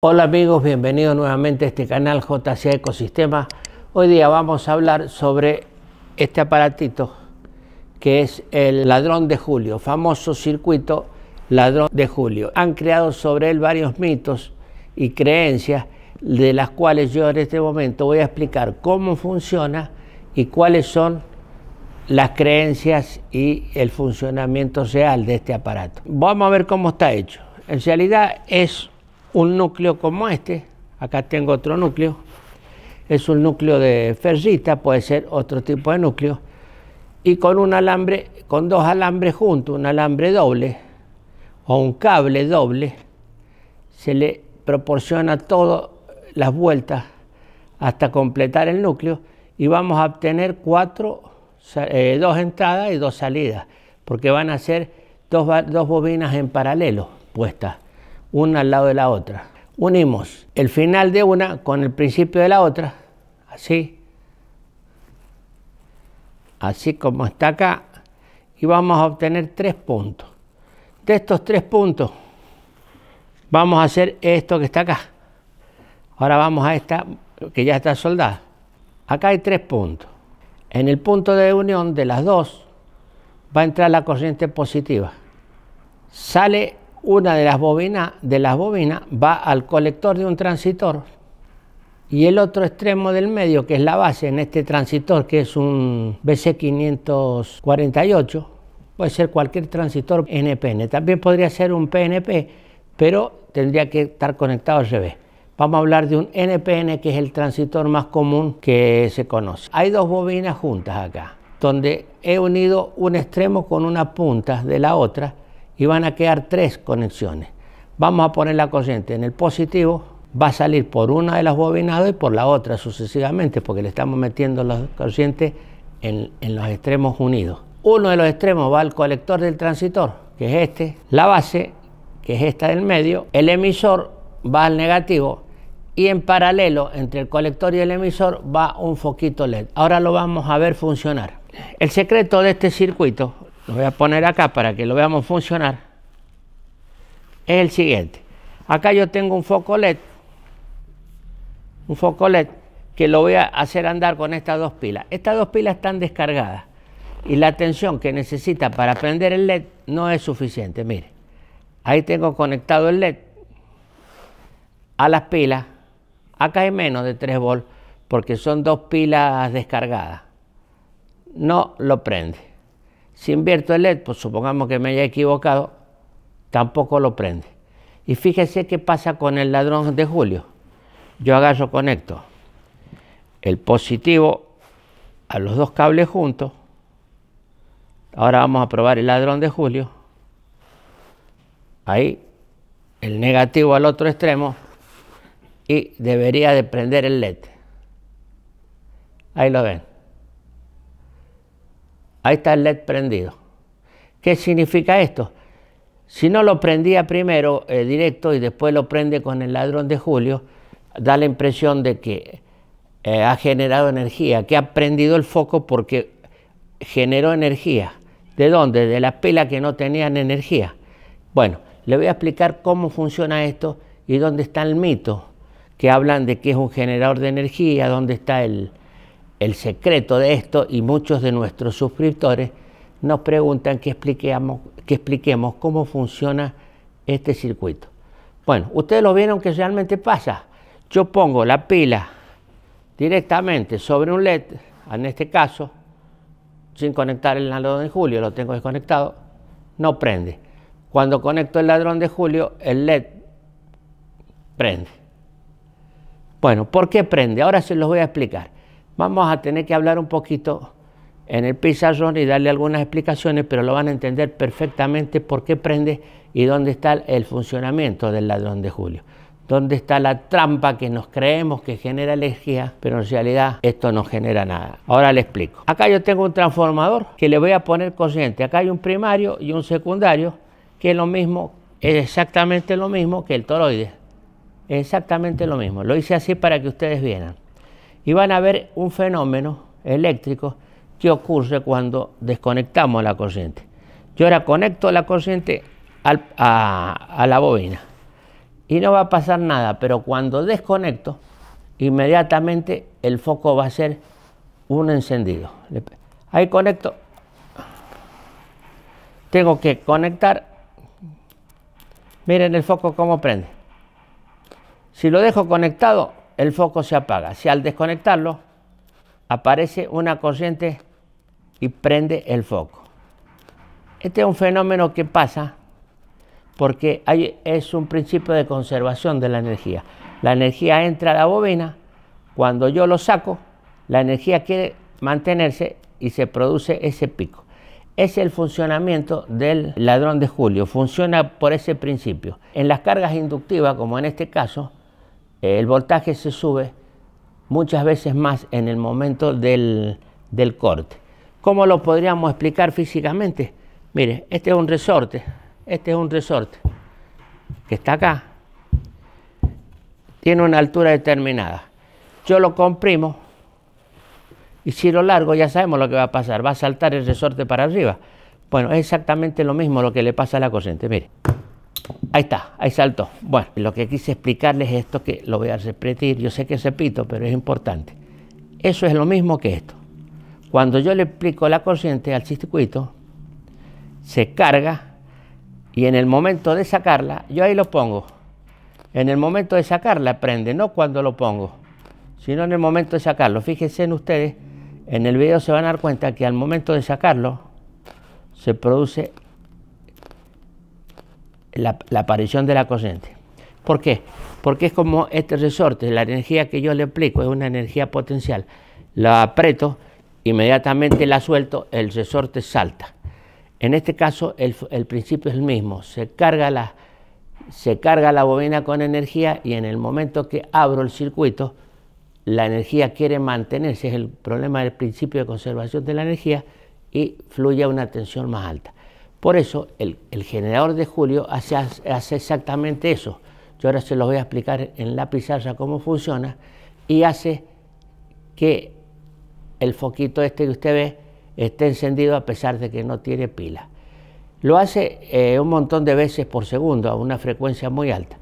Hola amigos, bienvenidos nuevamente a este canal JCA Ecosistema. Hoy día vamos a hablar sobre este aparatito que es el ladrón de julio, famoso circuito ladrón de julio. Han creado sobre él varios mitos y creencias de las cuales yo en este momento voy a explicar cómo funciona y cuáles son las creencias y el funcionamiento real de este aparato. Vamos a ver cómo está hecho. En realidad es un núcleo como este, acá tengo otro núcleo, es un núcleo de ferrita, puede ser otro tipo de núcleo, y con un alambre, con dos alambres juntos, un alambre doble o un cable doble, se le proporciona todas las vueltas hasta completar el núcleo y vamos a obtener cuatro, eh, dos entradas y dos salidas, porque van a ser dos bobinas en paralelo puestas una al lado de la otra. Unimos el final de una con el principio de la otra, así, así como está acá, y vamos a obtener tres puntos. De estos tres puntos vamos a hacer esto que está acá. Ahora vamos a esta que ya está soldada. Acá hay tres puntos. En el punto de unión de las dos va a entrar la corriente positiva. Sale una de las bobinas de las bobinas va al colector de un transistor y el otro extremo del medio, que es la base en este transistor que es un BC548, puede ser cualquier transistor NPN. También podría ser un PNP, pero tendría que estar conectado al revés. Vamos a hablar de un NPN, que es el transistor más común que se conoce. Hay dos bobinas juntas acá, donde he unido un extremo con una punta de la otra y van a quedar tres conexiones. Vamos a poner la corriente en el positivo, va a salir por una de las bobinadas y por la otra sucesivamente, porque le estamos metiendo la corriente en, en los extremos unidos. Uno de los extremos va al colector del transitor, que es este, la base, que es esta del medio, el emisor va al negativo y en paralelo entre el colector y el emisor va un foquito LED. Ahora lo vamos a ver funcionar. El secreto de este circuito lo voy a poner acá para que lo veamos funcionar, es el siguiente. Acá yo tengo un foco LED, un foco LED que lo voy a hacer andar con estas dos pilas. Estas dos pilas están descargadas y la tensión que necesita para prender el LED no es suficiente. Mire, ahí tengo conectado el LED a las pilas. Acá hay menos de 3 volts porque son dos pilas descargadas. No lo prende. Si invierto el LED, pues supongamos que me haya equivocado, tampoco lo prende. Y fíjese qué pasa con el ladrón de Julio. Yo agarro, conecto el positivo a los dos cables juntos. Ahora vamos a probar el ladrón de Julio. Ahí, el negativo al otro extremo y debería de prender el LED. Ahí lo ven. Ahí está el LED prendido. ¿Qué significa esto? Si no lo prendía primero eh, directo y después lo prende con el ladrón de Julio, da la impresión de que eh, ha generado energía, que ha prendido el foco porque generó energía. ¿De dónde? De las pilas que no tenían energía. Bueno, le voy a explicar cómo funciona esto y dónde está el mito, que hablan de que es un generador de energía, dónde está el, el secreto de esto y muchos de nuestros suscriptores nos preguntan que expliquemos, cómo funciona este circuito. Bueno, ustedes lo vieron que realmente pasa. Yo pongo la pila directamente sobre un LED, en este caso, sin conectar el ladrón de julio, lo tengo desconectado, no prende. Cuando conecto el ladrón de julio, el LED prende. Bueno, ¿por qué prende? Ahora se los voy a explicar. Vamos a tener que hablar un poquito en el pizarrón y darle algunas explicaciones, pero lo van a entender perfectamente por qué prende y dónde está el funcionamiento del ladrón de Julio. Dónde está la trampa que nos creemos que genera alergia, pero en realidad esto no genera nada. Ahora le explico. Acá yo tengo un transformador que le voy a poner consciente. Acá hay un primario y un secundario, que es lo mismo, es exactamente lo mismo que el toroide. exactamente lo mismo. Lo hice así para que ustedes vieran y van a ver un fenómeno eléctrico que ocurre cuando desconectamos la corriente. Yo ahora conecto la corriente a, a la bobina y no va a pasar nada, pero cuando desconecto, inmediatamente el foco va a ser un encendido. Ahí conecto, tengo que conectar, miren el foco cómo prende. Si lo dejo conectado, el foco se apaga. Si al desconectarlo aparece una corriente y prende el foco. Este es un fenómeno que pasa porque hay, es un principio de conservación de la energía. La energía entra a la bobina, cuando yo lo saco, la energía quiere mantenerse y se produce ese pico. Es el funcionamiento del ladrón de Julio, funciona por ese principio. En las cargas inductivas, como en este caso, el voltaje se sube muchas veces más en el momento del, del corte. ¿Cómo lo podríamos explicar físicamente? Mire, este es un resorte, este es un resorte que está acá, tiene una altura determinada. Yo lo comprimo y si lo largo ya sabemos lo que va a pasar, va a saltar el resorte para arriba. Bueno, es exactamente lo mismo lo que le pasa a la corriente, mire. Ahí está, ahí saltó. Bueno, lo que quise explicarles es esto que lo voy a repetir. Yo sé que repito, pero es importante. Eso es lo mismo que esto. Cuando yo le explico la corriente al circuito, se carga y en el momento de sacarla, yo ahí lo pongo. En el momento de sacarla prende, no cuando lo pongo, sino en el momento de sacarlo. Fíjense en ustedes, en el video se van a dar cuenta que al momento de sacarlo se produce la, aparición de la corriente. ¿Por qué? Porque es como este resorte, la energía que yo le aplico es una energía potencial. La aprieto, inmediatamente la suelto, el resorte salta. En este caso el, el principio es el mismo, se carga, la, se carga la bobina con energía y en el momento que abro el circuito, la energía quiere mantenerse, es el problema del principio de conservación de la energía, y fluye a una tensión más alta. Por eso el, generador de Julio hace, exactamente eso. Yo ahora se los voy a explicar en la pizarra cómo funciona y hace que el foquito este que usted ve esté encendido a pesar de que no tiene pila. Lo hace eh, un montón de veces por segundo a una frecuencia muy alta,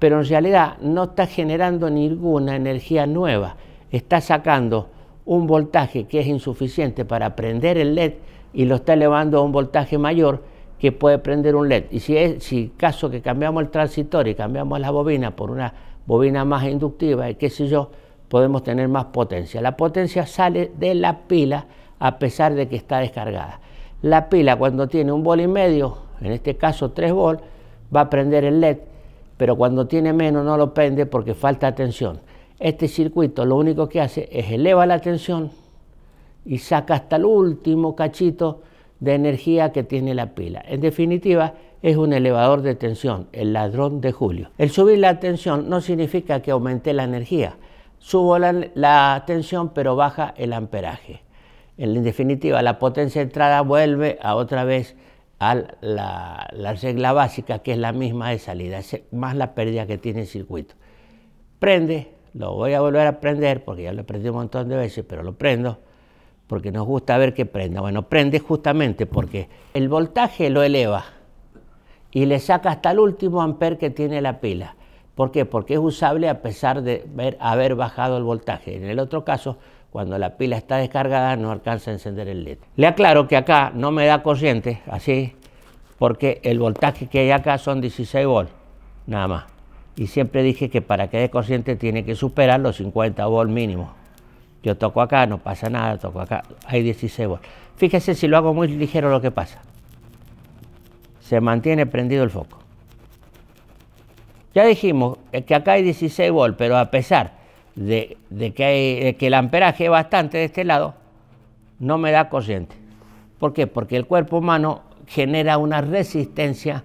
pero en realidad no está generando ninguna energía nueva. Está sacando un voltaje que es insuficiente para prender el LED y lo está elevando a un voltaje mayor que puede prender un LED. Y si es si caso que cambiamos el transistor y cambiamos la bobina por una bobina más inductiva y qué sé yo, podemos tener más potencia. La potencia sale de la pila a pesar de que está descargada. La pila cuando tiene un volt y medio, en este caso 3 volts, va a prender el LED, pero cuando tiene menos no lo prende porque falta tensión. Este circuito lo único que hace es eleva la tensión, y saca hasta el último cachito de energía que tiene la pila. En definitiva, es un elevador de tensión, el ladrón de Julio. El subir la tensión no significa que aumente la energía. Subo la, tensión pero baja el amperaje. En definitiva, la potencia de entrada vuelve a otra vez a la, regla básica, que es la misma de salida, más la pérdida que tiene el circuito. Prende, lo voy a volver a prender porque ya lo prendido un montón de veces, pero lo prendo porque nos gusta ver que prenda. Bueno, prende justamente porque el voltaje lo eleva y le saca hasta el último amper que tiene la pila. ¿Por qué? Porque es usable a pesar de haber bajado el voltaje. En el otro caso, cuando la pila está descargada no alcanza a encender el LED. Le aclaro que acá no me da corriente, así, porque el voltaje que hay acá son 16 volts, nada más. Y siempre dije que para que dé corriente tiene que superar los 50 volts mínimos, yo toco acá, no pasa nada, toco acá, hay 16 volts. Fíjese si lo hago muy ligero lo que pasa. Se mantiene prendido el foco. Ya dijimos que acá hay 16 volts, pero a pesar de, que hay, que, el amperaje es bastante de este lado, no me da corriente. ¿Por qué? Porque el cuerpo humano genera una resistencia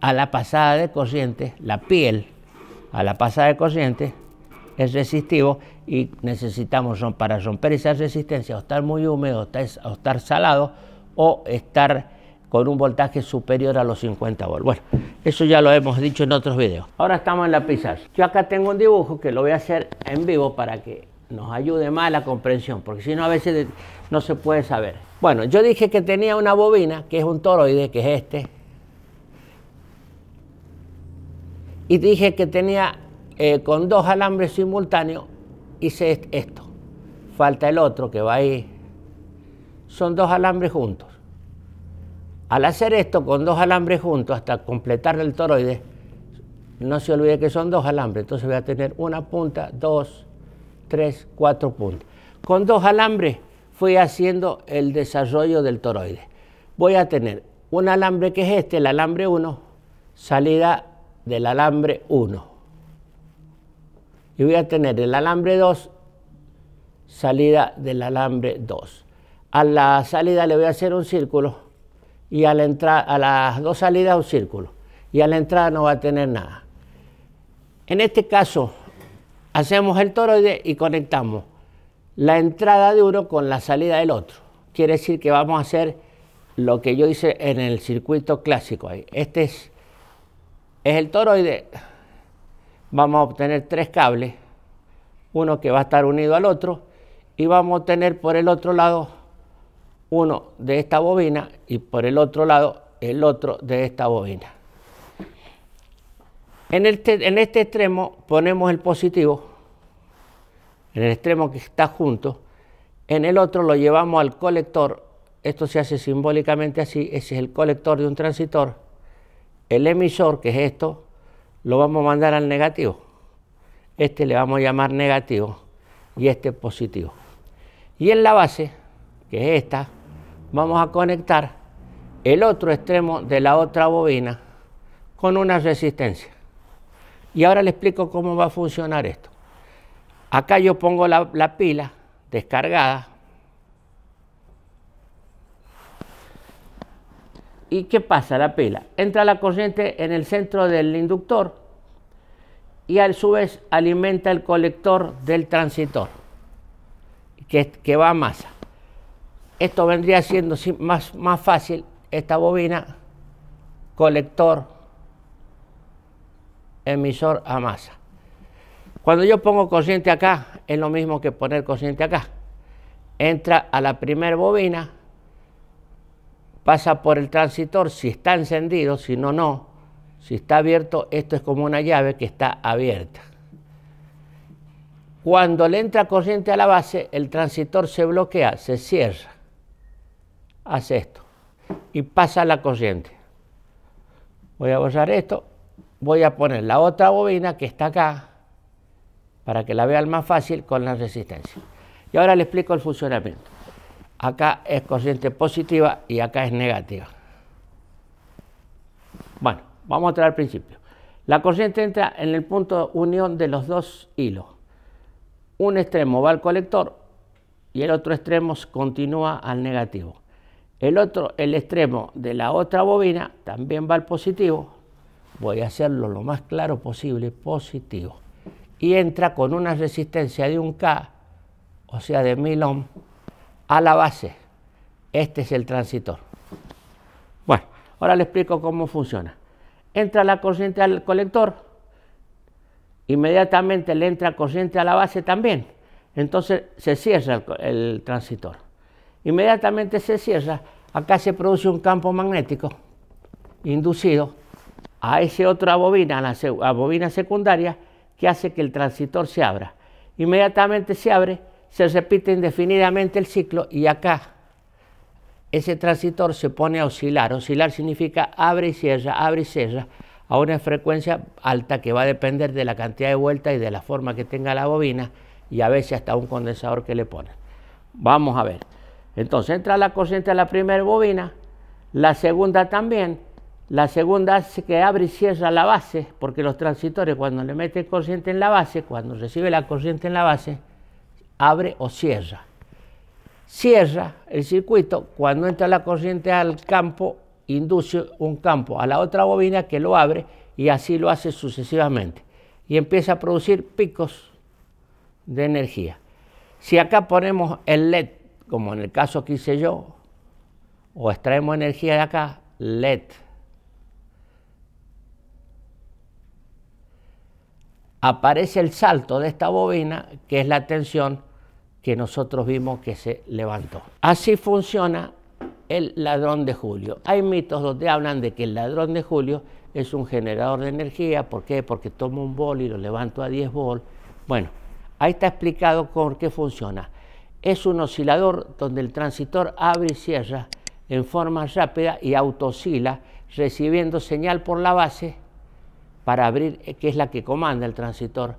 a la pasada de corriente, la piel, a la pasada de corriente, es resistivo y necesitamos para romper esa resistencia o estar muy húmedo o estar salado o estar con un voltaje superior a los 50 volts. Bueno, eso ya lo hemos dicho en otros videos. Ahora estamos en la pizarra. Yo acá tengo un dibujo que lo voy a hacer en vivo para que nos ayude más a la comprensión, porque si no a veces no se puede saber. Bueno, yo dije que tenía una bobina, que es un toroide, que es este. Y dije que tenía eh, con dos alambres simultáneos hice esto. Falta el otro que va ahí. Son dos alambres juntos. Al hacer esto con dos alambres juntos hasta completar el toroide, no se olvide que son dos alambres. Entonces voy a tener una punta, dos, tres, cuatro puntas. Con dos alambres fui haciendo el desarrollo del toroide. Voy a tener un alambre que es este, el alambre 1, salida del alambre 1 y voy a tener el alambre 2, salida del alambre 2. A la salida le voy a hacer un círculo y a, la entrada, a las dos salidas un círculo y a la entrada no va a tener nada. En este caso hacemos el toroide y conectamos la entrada de uno con la salida del otro. Quiere decir que vamos a hacer lo que yo hice en el circuito clásico. Ahí. Este es, es el toroide vamos a obtener tres cables, uno que va a estar unido al otro y vamos a tener por el otro lado uno de esta bobina y por el otro lado el otro de esta bobina. En este, en este extremo ponemos el positivo, en el extremo que está junto, en el otro lo llevamos al colector, esto se hace simbólicamente así, ese es el colector de un transistor, el emisor, que es esto, lo vamos a mandar al negativo. Este le vamos a llamar negativo y este positivo. Y en la base, que es esta, vamos a conectar el otro extremo de la otra bobina con una resistencia. Y ahora le explico cómo va a funcionar esto. Acá yo pongo la, la pila descargada, ¿Y qué pasa? La pila. Entra la corriente en el centro del inductor y a su vez alimenta el colector del transitor, que, que va a masa. Esto vendría siendo más, más fácil, esta bobina, colector, emisor a masa. Cuando yo pongo corriente acá, es lo mismo que poner corriente acá. Entra a la primera bobina pasa por el transitor, si está encendido, si no, no. Si está abierto, esto es como una llave que está abierta. Cuando le entra corriente a la base, el transitor se bloquea, se cierra. Hace esto y pasa la corriente. Voy a borrar esto, voy a poner la otra bobina que está acá para que la vean más fácil con la resistencia. Y ahora le explico el funcionamiento. Acá es corriente positiva y acá es negativa. Bueno, vamos a traer al principio. La corriente entra en el punto de unión de los dos hilos. Un extremo va al colector y el otro extremo continúa al negativo. El otro, el extremo de la otra bobina también va al positivo. Voy a hacerlo lo más claro posible, positivo. Y entra con una resistencia de un K, o sea de mil ohms, a la base. Este es el transitor. Bueno, ahora le explico cómo funciona. Entra la corriente al colector, inmediatamente le entra corriente a la base también. Entonces se cierra el, transitor. Inmediatamente se cierra, acá se produce un campo magnético inducido a esa otra bobina, a la bobina secundaria, que hace que el transitor se abra. Inmediatamente se abre se repite indefinidamente el ciclo y acá ese transitor se pone a oscilar. Oscilar significa abre y cierra, abre y cierra a una frecuencia alta que va a depender de la cantidad de vueltas y de la forma que tenga la bobina y a veces hasta un condensador que le ponen. Vamos a ver. Entonces entra la corriente a la primera bobina, la segunda también, la segunda hace que abre y cierra la base, porque los transitores cuando le meten corriente en la base, cuando recibe la corriente en la base, abre o cierra. Cierra el circuito cuando entra la corriente al campo, induce un campo a la otra bobina que lo abre y así lo hace sucesivamente. Y empieza a producir picos de energía. Si acá ponemos el LED, como en el caso que hice yo, o extraemos energía de acá, LED. Aparece el salto de esta bobina, que es la tensión que nosotros vimos que se levantó. Así funciona el ladrón de Julio. Hay mitos donde hablan de que el ladrón de Julio es un generador de energía. ¿Por qué? Porque toma un bol y lo levanto a 10 volt. Bueno, ahí está explicado por qué funciona. Es un oscilador donde el transitor abre y cierra en forma rápida y oscila recibiendo señal por la base para abrir, que es la que comanda el transitor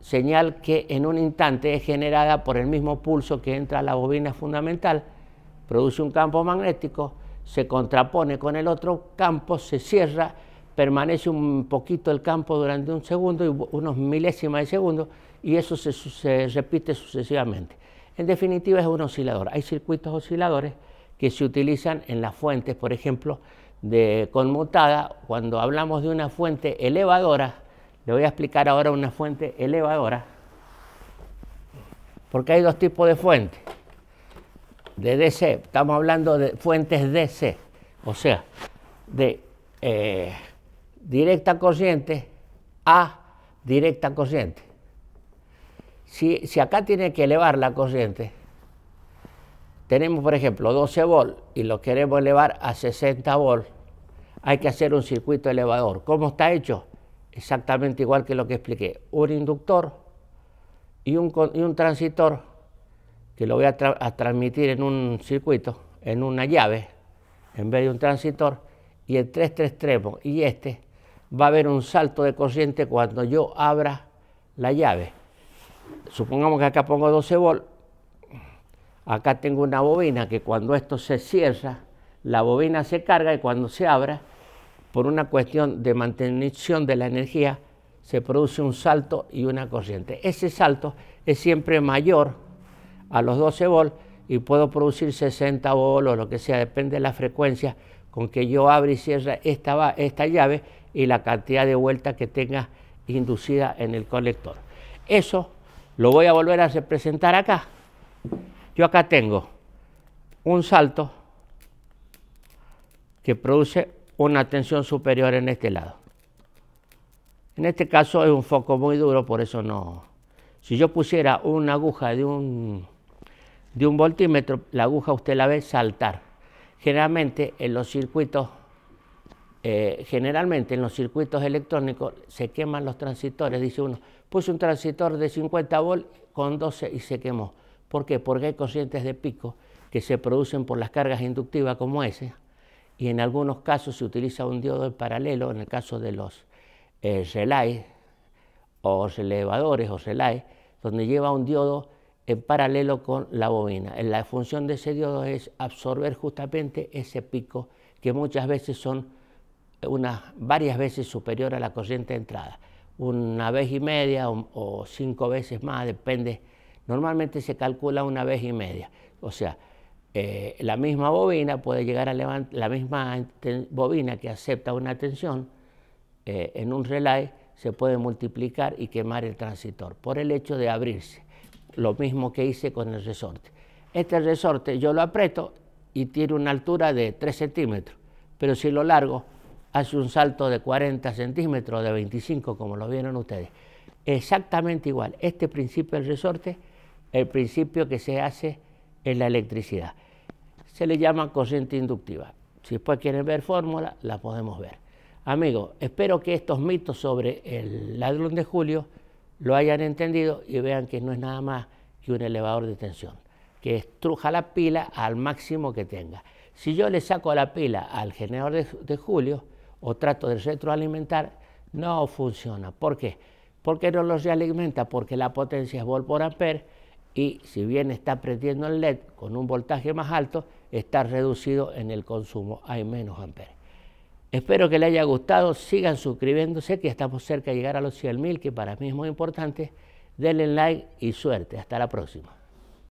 señal que en un instante es generada por el mismo pulso que entra a la bobina fundamental, produce un campo magnético, se contrapone con el otro campo, se cierra, permanece un poquito el campo durante un segundo y unos milésimas de segundo, y eso se, se repite sucesivamente. En definitiva es un oscilador. Hay circuitos osciladores que se utilizan en las fuentes, por ejemplo, de conmutada, cuando hablamos de una fuente elevadora, le voy a explicar ahora una fuente elevadora, porque hay dos tipos de fuentes. De DC, estamos hablando de fuentes DC, o sea, de eh, directa corriente a directa corriente. Si, acá tiene que elevar la corriente, tenemos por ejemplo 12 volts y lo queremos elevar a 60 volt, hay que hacer un circuito elevador. ¿Cómo está hecho? exactamente igual que lo que expliqué, un inductor y un, y transitor que lo voy a, transmitir en un circuito, en una llave, en vez de un transitor, y el tres extremo y este va a haber un salto de corriente cuando yo abra la llave. Supongamos que acá pongo 12 volts, acá tengo una bobina que cuando esto se cierra, la bobina se carga y cuando se abra, por una cuestión de mantención de la energía, se produce un salto y una corriente. Ese salto es siempre mayor a los 12 volts y puedo producir 60 volts o lo que sea, depende de la frecuencia con que yo abra y cierre esta, esta llave y la cantidad de vuelta que tenga inducida en el colector. Eso lo voy a volver a representar acá. Yo acá tengo un salto que produce una tensión superior en este lado. En este caso es un foco muy duro, por eso no. Si yo pusiera una aguja de un, de un voltímetro, la aguja usted la ve saltar. Generalmente en los circuitos, eh, generalmente en los circuitos electrónicos se queman los transistores. Dice uno, puse un transistor de 50 volt con 12 y se quemó. ¿Por qué? Porque hay corrientes de pico que se producen por las cargas inductivas como ese, y en algunos casos se utiliza un diodo en paralelo, en el caso de los eh, o elevadores o relays donde lleva un diodo en paralelo con la bobina. La función de ese diodo es absorber justamente ese pico que muchas veces son eh, varias veces superior a la corriente de entrada, una vez y media o, o cinco veces más, depende. Normalmente se calcula una vez y media, o sea, eh, la misma bobina puede llegar a levantar, la misma bobina que acepta una tensión eh, en un relay se puede multiplicar y quemar el transistor por el hecho de abrirse, lo mismo que hice con el resorte. Este resorte yo lo aprieto y tiene una altura de 3 centímetros, pero si lo largo hace un salto de 40 centímetros, de 25 como lo vieron ustedes. Exactamente igual, este principio del resorte, el principio que se hace en la electricidad. Se le llama corriente inductiva. Si después quieren ver fórmula, la podemos ver. Amigos, espero que estos mitos sobre el ladrón de Julio lo hayan entendido y vean que no es nada más que un elevador de tensión, que estruja la pila al máximo que tenga. Si yo le saco la pila al generador de, Julio o trato de retroalimentar, no funciona. ¿Por qué? Porque no los realimenta, porque la potencia es volt por ampere y si bien está prendiendo el LED con un voltaje más alto, está reducido en el consumo, hay menos amperes. Espero que les haya gustado, sigan suscribiéndose que estamos cerca de llegar a los 100.000, que para mí es muy importante. Denle like y suerte. Hasta la próxima.